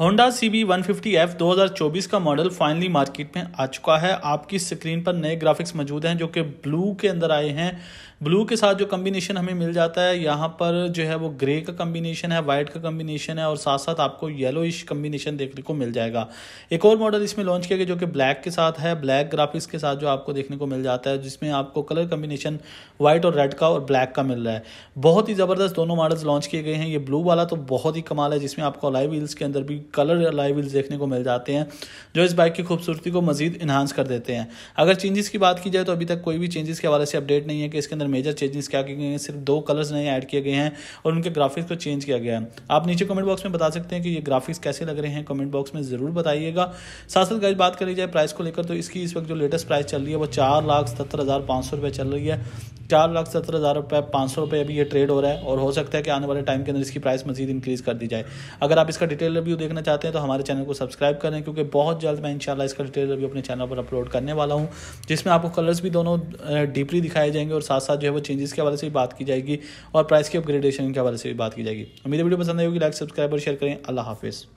Honda C B one fifty F दो हज़ार चौबीस का मॉडल फाइनली मार्केट में आ चुका है आपकी स्क्रीन पर नए ग्राफिक्स मौजूद हैं जो कि ब्लू के अंदर आए हैं ब्लू के साथ जो कम्बिनेशन हमें मिल जाता है यहाँ पर जो है वो ग्रे का कम्बिनेशन है वाइट का कम्बिनेशन है और साथ साथ आपको इश कम्बिनेशन देखने को मिल जाएगा एक और मॉडल इसमें लॉन्च किया गया जो कि ब्लैक के साथ है ब्लैक ग्राफिक्स के साथ जो आपको देखने को मिल जाता है जिसमें आपको कलर कम्बिनेशन वाइट और रेड का और ब्लैक का मिल रहा है बहुत ही ज़बरदस्त दोनों मॉडल्स लॉन्च किए गए हैं ये ब्लू वाला तो बहुत ही कमाल है जिसमें आपको अलाई व्हील्स के अंदर भी कलर अलाई व्हील्स देखने को मिल जाते हैं जो इस बाइक की खूबसूरती को मजीद इन्हांस कर देते हैं अगर चेंजेस की बात की जाए तो अभी तक कोई भी चेंजेस के हवाले से अपडेट नहीं है कि इसके अंदर मेजर चेंजेस क्या किए गए हैं सिर्फ दो कलर्स नए ऐड किए गए हैं और उनके ग्राफिक्स को चेंज किया गया है आप नीचे कमेंट बॉक्स में बता सकते हैं कि ये ग्राफिक्स कैसे लग रहे हैं कमेंट बॉक्स में ज़रूर बताइएगा साथ साथ गाइज बात करी जाए प्राइस को लेकर तो इसकी इस वक्त जो लेटेस्ट प्राइस चल रही है वो चार लाख सत्तर हज़ार पाँच सौ रुपये चल रही है चार लाख सत्तर हज़ार रुपये पाँच सौ रुपये अभी ये ट्रेड हो रहा है और हो सकता है कि आने वाले टाइम के अंदर इसकी प्राइस मजीद इंक्रीज़ कर दी जाए अगर आप इसका डिटेल रिव्यू देखना चाहते हैं तो हमारे चैनल को सब्सक्राइब करें क्योंकि बहुत जल्द मैं इनशाला इसका डिटेल रिव्यू अपने चैनल पर अपलोड करने वाला हूँ जिसमें आपको कलर्स भी दोनों डीपली दिखाए जाएंगे और साथ साथ जो है वो चेंजेस के हवाले से भी बात की जाएगी और प्राइस की अपग्रेडेशन के हवाले से भी बात की जाएगी उम्मीद वीडियो पसंद आएगी लाइक सब्सक्राइब और शेयर करें अल्लाह हाफिज़